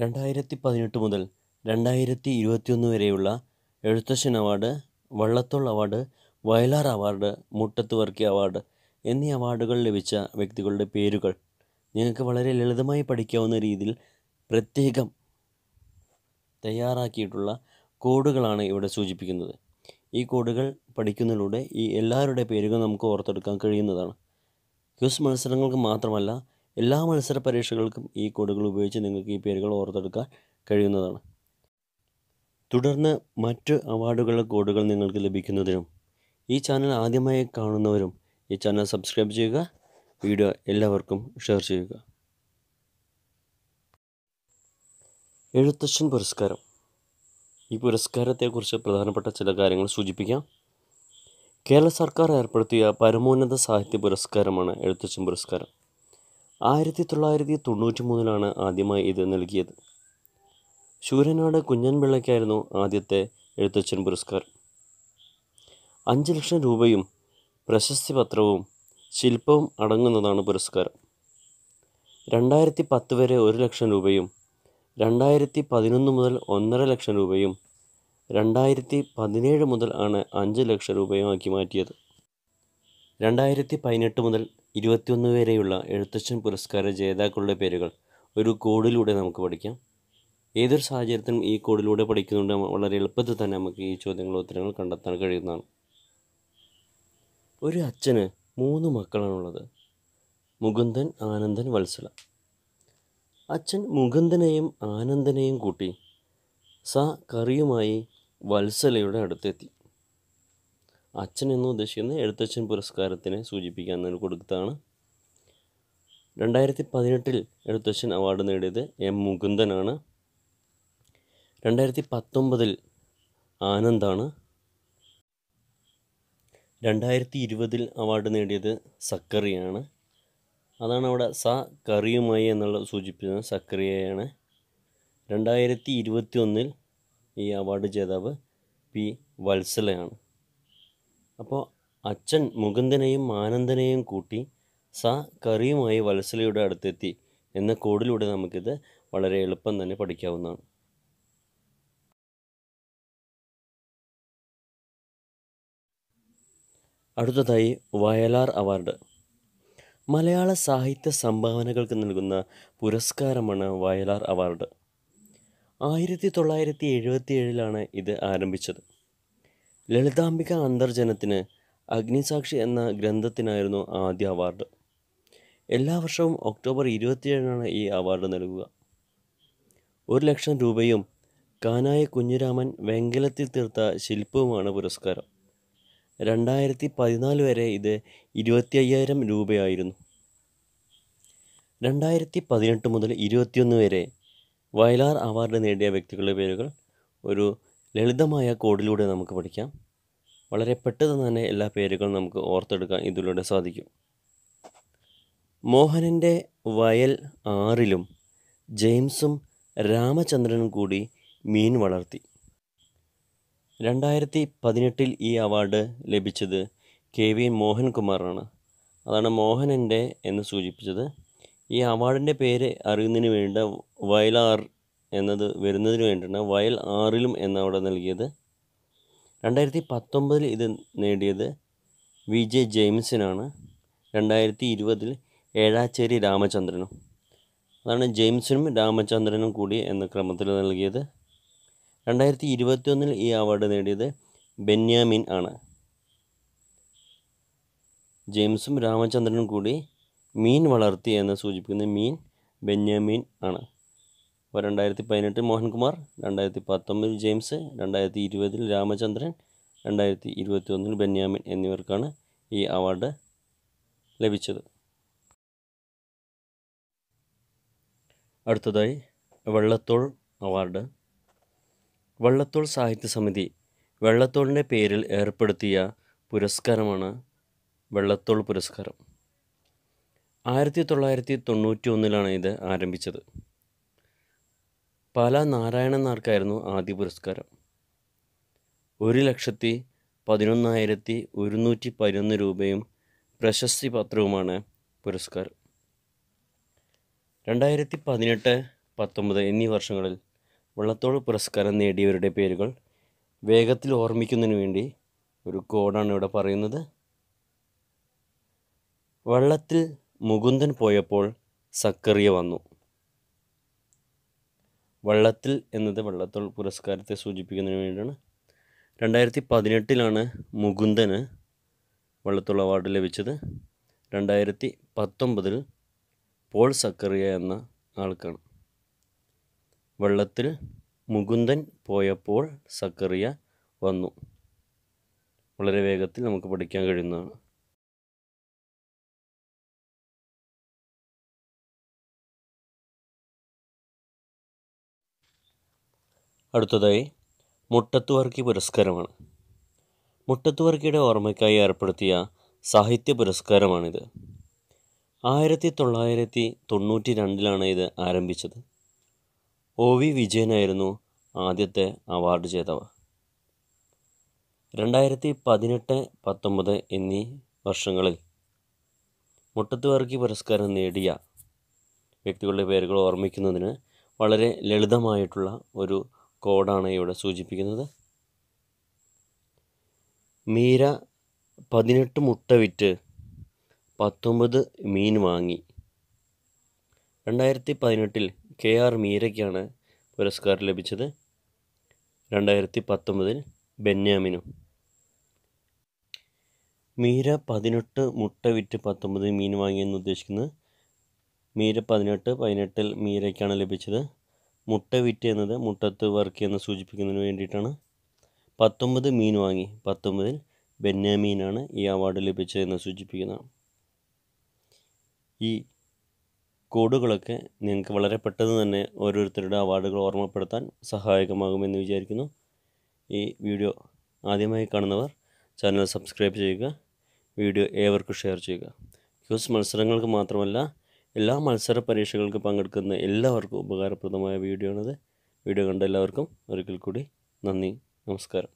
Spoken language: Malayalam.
രണ്ടായിരത്തി പതിനെട്ട് മുതൽ രണ്ടായിരത്തി ഇരുപത്തിയൊന്ന് വരെയുള്ള Ezhuthachan award Vallathol award Vayalar award Muttathu Varkey award എന്നീ അവാർഡുകൾ ലഭിച്ച വ്യക്തികളുടെ പേരുകൾ നിങ്ങൾക്ക് വളരെ ലളിതമായി പഠിക്കാവുന്ന രീതിയിൽ പ്രത്യേകം തയ്യാറാക്കിയിട്ടുള്ള കോഡുകളാണ് ഇവിടെ സൂചിപ്പിക്കുന്നത് ഈ കോഡുകൾ പഠിക്കുന്നതിലൂടെ ഈ എല്ലാവരുടെ പേരുകൾ നമുക്ക് ഓർത്തെടുക്കാൻ കഴിയുന്നതാണ് ക്വിസ് മത്സരങ്ങൾക്ക് മാത്രമല്ല എല്ലാ മത്സര പരീക്ഷകൾക്കും ഈ കോഡുകൾ ഉപയോഗിച്ച് നിങ്ങൾക്ക് ഈ പേരുകൾ ഓർത്തെടുക്കാൻ കഴിയുന്നതാണ് തുടർന്ന് മറ്റ് അവാർഡുകളുടെ കോഡുകൾ നിങ്ങൾക്ക് ലഭിക്കുന്നതിനും ഈ ചാനൽ ആദ്യമായി കാണുന്നവരും ഈ ചാനൽ സബ്സ്ക്രൈബ് ചെയ്യുക വീഡിയോ എല്ലാവർക്കും ഷെയർ ചെയ്യുക എഴുത്തച്ഛൻ പുരസ്കാരം ഈ പുരസ്കാരത്തെക്കുറിച്ച് പ്രധാനപ്പെട്ട ചില കാര്യങ്ങൾ സൂചിപ്പിക്കാം കേരള സർക്കാർ ഏർപ്പെടുത്തിയ പരമോന്നത സാഹിത്യ പുരസ്കാരമാണ് എഴുത്തച്ഛൻ പുരസ്കാരം ആയിരത്തി തൊള്ളായിരത്തി തൊണ്ണൂറ്റി മൂന്നിലാണ് ആദ്യമായി ഇത് നൽകിയത് ശൂരനാട് കുഞ്ഞൻ പിള്ളയ്ക്കായിരുന്നു ആദ്യത്തെ എഴുത്തച്ഛൻ പുരസ്കാരം അഞ്ച് ലക്ഷം രൂപയും പ്രശസ്തി പത്രവും ശില്പവും അടങ്ങുന്നതാണ് പുരസ്കാരം രണ്ടായിരത്തി പത്ത് വരെ ഒരു ലക്ഷം രൂപയും രണ്ടായിരത്തി പതിനൊന്ന് മുതൽ ഒന്നര ലക്ഷം രൂപയും രണ്ടായിരത്തി പതിനേഴ് മുതൽ ആണ് അഞ്ച് ലക്ഷം രൂപയുമാക്കി മാറ്റിയത് രണ്ടായിരത്തി പതിനെട്ട് മുതൽ ഇരുപത്തിയൊന്ന് വരെയുള്ള എഴുത്തച്ഛൻ പുരസ്കാര ജേതാക്കളുടെ പേരുകൾ ഒരു കോഡിലൂടെ നമുക്ക് പഠിക്കാം ഏതൊരു സാഹചര്യത്തിനും ഈ കോഡിലൂടെ പഠിക്കുന്നുണ്ട് വളരെ എളുപ്പത്തിൽ തന്നെ നമുക്ക് ഈ ചോദ്യങ്ങളും ഉത്തരങ്ങൾ കണ്ടെത്താൻ കഴിയുന്നതാണ് ഒരു അച്ഛന് മൂന്ന് മക്കളാണുള്ളത് മുകുന്ദൻ ആനന്ദൻ വത്സല അച്ഛൻ മുകുന്ദനെയും ആനന്ദനെയും കൂട്ടി സ കറിയുമായി വത്സലയുടെ അടുത്തെത്തി അച്ഛൻ എന്ന് ഉദ്ദേശിക്കുന്നത് എഴുത്തച്ഛൻ പുരസ്കാരത്തിന് സൂചിപ്പിക്കാൻ കൊടുത്തതാണ് രണ്ടായിരത്തി പതിനെട്ടിൽ എഴുത്തച്ഛൻ അവാർഡ് നേടിയത് എം മുകുന്ദനാണ് രണ്ടായിരത്തി പത്തൊമ്പതിൽ ആനന്ദാണ് രണ്ടായിരത്തി ഇരുപതിൽ അവാർഡ് നേടിയത് സക്കറിയാണ് അതാണ് അവിടെ സ കറിയുമായി എന്നുള്ള സൂചിപ്പിക്കുന്നത് സക്കറിയയാണ് രണ്ടായിരത്തി ഇരുപത്തി ഒന്നിൽ ഈ അവാർഡ് ജേതാവ് പി വത്സലയാണ് അപ്പോൾ അച്ഛൻ മുകുന്ദനെയും ആനന്ദനെയും കൂട്ടി സ കറിയുമായി വത്സലയുടെ അടുത്തെത്തി എന്ന കോഡിലൂടെ നമുക്കിത് വളരെ എളുപ്പം തന്നെ പഠിക്കാവുന്നതാണ് അടുത്തതായി വയലാർ അവാർഡ് മലയാള സാഹിത്യ സംഭാവനകൾക്ക് നൽകുന്ന പുരസ്കാരമാണ് വയലാർ അവാർഡ് ആയിരത്തി തൊള്ളായിരത്തി എഴുപത്തി ഏഴിലാണ് ഇത് ആരംഭിച്ചത് ലളിതാംബിക അന്തർജനത്തിന് അഗ്നിസാക്ഷി എന്ന ഗ്രന്ഥത്തിനായിരുന്നു ആദ്യ അവാർഡ് എല്ലാ വർഷവും ഒക്ടോബർ ഇരുപത്തിയേഴിനാണ് ഈ അവാർഡ് നൽകുക ഒരു ലക്ഷം രൂപയും കാനായ കുഞ്ഞുരാമൻ വെങ്കലത്തിൽ തീർത്ത ശില്പവുമാണ് പുരസ്കാരം രണ്ടായിരത്തി പതിനാല് വരെ ഇത് ഇരുപത്തി അയ്യായിരം രൂപയായിരുന്നു രണ്ടായിരത്തി പതിനെട്ട് മുതൽ ഇരുപത്തിയൊന്ന് വരെ വയലാർ അവാർഡ് നേടിയ വ്യക്തികളുടെ പേരുകൾ ഒരു ലളിതമായ കോഡിലൂടെ നമുക്ക് പഠിക്കാം വളരെ പെട്ടെന്ന് തന്നെ എല്ലാ പേരുകളും നമുക്ക് ഓർത്തെടുക്കാൻ ഇതിലൂടെ സാധിക്കും മോഹനൻ്റെ വയൽ ആറിലും ജെയിംസും രാമചന്ദ്രനും കൂടി മീൻ വളർത്തി രണ്ടായിരത്തി പതിനെട്ടിൽ ഈ അവാർഡ് ലഭിച്ചത് കെ വി മോഹൻകുമാറാണ് അതാണ് മോഹനൻ്റെ എന്ന് സൂചിപ്പിച്ചത് ഈ അവാർഡിൻ്റെ പേര് അറിയുന്നതിന് വേണ്ട വയലാർ എന്നത് വരുന്നതിന് വേണ്ടിയാണ് വയൽ ആറിലും എന്നവിടെ നൽകിയത് രണ്ടായിരത്തി പത്തൊമ്പതിൽ ഇത് നേടിയത് വി ജെ ജെയിംസിനാണ് രണ്ടായിരത്തി ഇരുപതിൽ ഏഴാച്ചേരി രാമചന്ദ്രനും അതാണ് ജെയിംസിനും രാമചന്ദ്രനും കൂടി എന്ന ക്രമത്തിൽ നൽകിയത് രണ്ടായിരത്തി ഇരുപത്തിയൊന്നിൽ ഈ അവാർഡ് നേടിയത് ബെന്യാമിൻ ആണ് ജെയിംസും രാമചന്ദ്രനും കൂടി മീൻ വളർത്തി എന്ന് സൂചിപ്പിക്കുന്ന മീൻ ബെന്യാമിൻ ആണ് അപ്പോൾ രണ്ടായിരത്തി പതിനെട്ട് മോഹൻകുമാർ രണ്ടായിരത്തി പത്തൊമ്പതിൽ ജെയിംസ് രണ്ടായിരത്തി ഇരുപതിൽ രാമചന്ദ്രൻ രണ്ടായിരത്തി ഇരുപത്തി ഒന്നിൽ ബെന്യാമിൻ എന്നിവർക്കാണ് ഈ അവാർഡ് ലഭിച്ചത് അടുത്തതായി വെള്ളത്തോൾ അവാർഡ് വള്ളത്തോൾ സാഹിത്യ സമിതി വെള്ളത്തോളിൻ്റെ പേരിൽ ഏർപ്പെടുത്തിയ പുരസ്കാരമാണ് വെള്ളത്തോൾ പുരസ്കാരം ആയിരത്തി തൊള്ളായിരത്തി തൊണ്ണൂറ്റി ഒന്നിലാണ് ഇത് ആരംഭിച്ചത് പല നാരായണൻ നാർക്കായിരുന്നു ആദ്യ പുരസ്കാരം ഒരു ലക്ഷത്തി പതിനൊന്നായിരത്തി ഒരുന്നൂറ്റി പതിനൊന്ന് രൂപയും പ്രശസ്തി പത്രവുമാണ് പുരസ്കാരം രണ്ടായിരത്തി പതിനെട്ട് പത്തൊമ്പത് എന്നീ വർഷങ്ങളിൽ വള്ളത്തോൾ പുരസ്കാരം നേടിയവരുടെ പേരുകൾ വേഗത്തിൽ ഓർമ്മിക്കുന്നതിന് വേണ്ടി ഒരു കോഡാണ് ഇവിടെ പറയുന്നത് വള്ളത്തിൽ മുകുന്ദൻ പോയപ്പോൾ സക്കറിയ വന്നു വള്ളത്തിൽ എന്നത് വള്ളത്തോൾ പുരസ്കാരത്തെ സൂചിപ്പിക്കുന്നതിന് വേണ്ടിയാണ് രണ്ടായിരത്തി പതിനെട്ടിലാണ് മുകുന്ദന് വള്ളത്തോൾ അവാർഡ് ലഭിച്ചത് രണ്ടായിരത്തി പത്തൊമ്പതിൽ പോൾ സക്കറിയ എന്ന ആൾക്കാണ് വള്ളത്തിൽ മുകുന്ദൻ പോയപ്പോൾ സക്കറിയ വന്നു വളരെ വേഗത്തിൽ നമുക്ക് പഠിക്കാൻ കഴിയുന്നതാണ് അടുത്തതായി മുട്ടത്തുവർക്കി പുരസ്കാരമാണ് മുട്ടത്തുവർക്കിയുടെ ഓർമ്മയ്ക്കായി ഏർപ്പെടുത്തിയ സാഹിത്യ പുരസ്കാരമാണിത് ആയിരത്തി തൊള്ളായിരത്തി തൊണ്ണൂറ്റി രണ്ടിലാണ് ഇത് ആരംഭിച്ചത് ഒ വി വിജയനായിരുന്നു ആദ്യത്തെ അവാർഡ് ജേതാവ് രണ്ടായിരത്തി പതിനെട്ട് പത്തൊമ്പത് എന്നീ വർഷങ്ങളിൽ മുട്ടത്തുവർക്കി പുരസ്കാരം നേടിയ വ്യക്തികളുടെ പേരുകൾ ഓർമ്മിക്കുന്നതിന് വളരെ ലളിതമായിട്ടുള്ള ഒരു കോഡാണ് ഇവിടെ സൂചിപ്പിക്കുന്നത് മീര പതിനെട്ട് മുട്ട വിറ്റ് പത്തൊമ്പത് മീൻ വാങ്ങി രണ്ടായിരത്തി പതിനെട്ടിൽ കെ ആർ മീരയ്ക്കാണ് പുരസ്കാരം ലഭിച്ചത് രണ്ടായിരത്തി പത്തൊമ്പതിൽ ബെന്യാമിനും മീര പതിനെട്ട് മുട്ട വിറ്റ് പത്തൊമ്പത് മീൻ വാങ്ങിയെന്ന് ഉദ്ദേശിക്കുന്നത് മീര പതിനെട്ട് പതിനെട്ടിൽ മീരയ്ക്കാണ് ലഭിച്ചത് മുട്ട വിറ്റ് എന്നത് മുട്ടത്ത് വർക്ക് എന്ന് സൂചിപ്പിക്കുന്നതിന് വേണ്ടിയിട്ടാണ് പത്തൊമ്പത് മീൻ വാങ്ങി പത്തൊമ്പതിൽ ബെന്നാമീനാണ് ഈ അവാർഡ് ലഭിച്ചതെന്ന് സൂചിപ്പിക്കുന്നത് ഈ കോഡുകളൊക്കെ നിങ്ങൾക്ക് വളരെ പെട്ടെന്ന് തന്നെ ഓരോരുത്തരുടെ അവാർഡുകൾ ഓർമ്മപ്പെടുത്താൻ സഹായകമാകുമെന്ന് വിചാരിക്കുന്നു ഈ വീഡിയോ ആദ്യമായി കാണുന്നവർ ചാനൽ സബ്സ്ക്രൈബ് ചെയ്യുക വീഡിയോ ഏവർക്കും ഷെയർ ചെയ്യുക ക്യൂസ് മത്സരങ്ങൾക്ക് മാത്രമല്ല എല്ലാ മത്സര പരീക്ഷകൾക്ക് പങ്കെടുക്കുന്ന എല്ലാവർക്കും ഉപകാരപ്രദമായ വീഡിയോ ആണിത് വീഡിയോ കണ്ട എല്ലാവർക്കും ഒരിക്കൽ കൂടി നന്ദി നമസ്കാരം